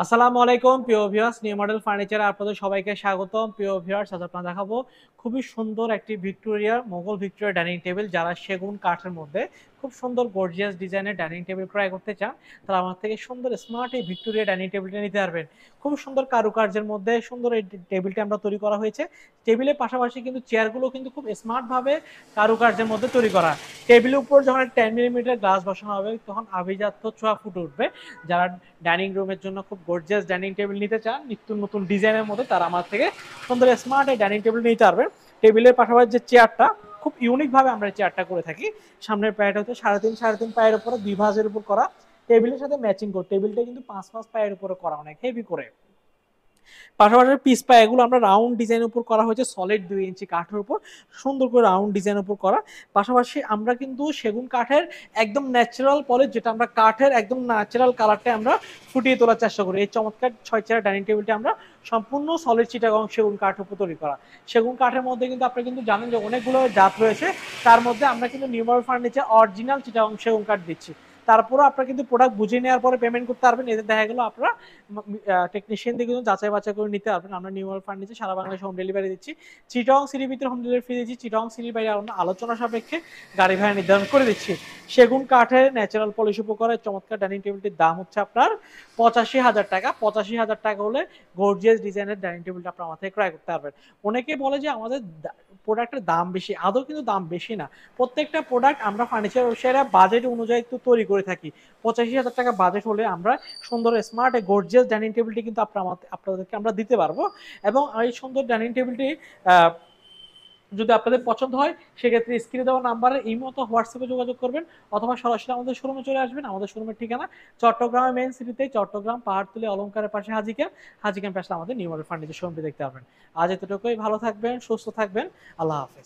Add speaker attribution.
Speaker 1: আসসালামু আলাইকুম প্রিয় ভিউয়ার্স নিউ মডেল ফার্নিচার আপনাদের সবাইকে স্বাগতম প্রিয় ভিউয়ার্স আজ আপনারা দেখাবো খুবই সুন্দর একটি Victoria Mughal Victoria dining table যারা সেগুন কাঠের মধ্যে খুব সুন্দর গর্জিয়াস ডিজাইনের ডাইনিং টেবিল ক্রয় করতে চান তাহলে আমার থেকে সুন্দর স্মার্ট এই ভিক্টোরিয়া ডাইনিং টেবিলটা নিতে পারবেন খুব সুন্দর কারুকার্যের মধ্যে সুন্দর এই টেবিলটা আমরা তৈরি করা হয়েছে টেবিলের পাশাপাশি কিন্তু চেয়ারগুলো কিন্তু খুব স্মার্টভাবে কারুকার্যের মধ্যে তৈরি করা টেবিলের উপর যখন টেন মিলিমিটার গ্লাস বসানো হবে তখন আভিজাত্য ছোঁয়া ফুটে উঠবে যারা ডাইনিং রুমের জন্য খুব গর্জিয়াস ডাইনিং টেবিল নিতে চান নিত্য নতুন ডিজাইনের মধ্যে তারা আমার থেকে সুন্দর স্মার্ট এই ডাইনিং টেবিল নিতে পারবেন টেবিলের পাশাপাশি যে চেয়ারটা খুব ইউনিকভাবে আমরা চেয়ারটা করে থাকি সামনের পায়েটা হচ্ছে সাড়ে তিন সাড়ে তিন পায়ের উপরে দুই ভাঁজের উপর করা টেবিলের সাথে ম্যাচিং করে টেবিলটা কিন্তু পাঁচ পাঁচ পায়ের উপরে করা অনেক হেভি করে পাশাপাশি পিস এগুলো আমরা রাউন্ড ডিজাইনের উপর করা হয়েছে সলিড দুই ইঞ্চি কাঠের উপর সুন্দর করে রাউন্ড ডিজাইনের উপর করা পাশাপাশি আমরা কিন্তু সেগুন কাঠের একদম ন্যাচারাল পলিশ যেটা আমরা কাঠের একদম ন্যাচারাল কালারটা আমরা ফুটিয়ে তোলার চেষ্টা করি এই চমৎকার ছয় চেয়ার ডাইনিং টেবিলটা আমরা সম্পূর্ণ সলিড এবং সেগুন কাঠের উপর তৈরি করা সেগুন কাঠের মধ্যে কিন্তু আপনি কিন্তু জানেন যে অনেকগুলো জাত রয়েছে তার মধ্যে আমরা কিন্তু নিউমার ফার্নিচার অরিজিনাল চিটা এবং সেগুন কাঠ দিচ্ছি তারপরও আপনারা কিন্তু প্রোডাক্ট বুঝে নেওয়ার পরে পেমেন্ট করতে পারবেন এতে দেখা গেলো আপনারা টেকনিশিয়ান দিয়ে কিন্তু যাচাই বাছাই করে নিতে পারবেন আমরা নিউ ইয়ার ফার্নিচার সারা বাংলাদেশে হোম ডেলিভারি দিচ্ছি চিটং সিটির ভিতরে হোম ডেলিভারি ফ্রি দিচ্ছি চিটং সিটির বাইরে আমরা আলোচনা সাপেক্ষে গাড়ি ভাড়া নির্ধারণ করে দিচ্ছি সেগুন কাঠের ন্যাচারাল পলিশ উপকরণের চমৎকার ডাইনিং টেবিলটির দাম হচ্ছে আপনার পঁচাশি হাজার টাকা পঁচাশি হাজার টাকা হলে গর্জিয়াস ডিজাইনের ডাইনিং টেবিলটা আপনার মাথায় ক্রয় করতে পারবেন অনেকে বলে যে আমাদের প্রোডাক্টের দাম বেশি আদৌ কিন্তু দাম বেশি না প্রত্যেকটা প্রোডাক্ট আমরা ফার্নিচার ব্যবসায়ীরা বাজেট অনুযায়ী একটু তৈরি করে করে থাকি পঁচাশি হাজার টাকা বাজেট হলে আমরা সুন্দর স্মার্ট গর্জিয়াস ডাইনিং টেবিলটি কিন্তু আপনাদেরকে আমরা দিতে পারবো এবং এই সুন্দর ডাইনিং টেবিলটি যদি আপনাদের পছন্দ হয় সেক্ষেত্রে স্ক্রিনে দেওয়া নাম্বারে এই মতো হোয়াটসঅ্যাপে যোগাযোগ করবেন অথবা সরাসরি আমাদের শোরুমে চলে আসবেন আমাদের শোরুমের ঠিকানা চট্টগ্রামের মেন সিটিতে চট্টগ্রাম তুলে অলঙ্কারের পাশে হাজিকা হাজিকাম পাশে আমাদের নিউ মডেল ফার্নিচার শোরুমটি দেখতে পারবেন আজ এতটুকুই ভালো থাকবেন সুস্থ থাকবেন আল্লাহ হাফেজ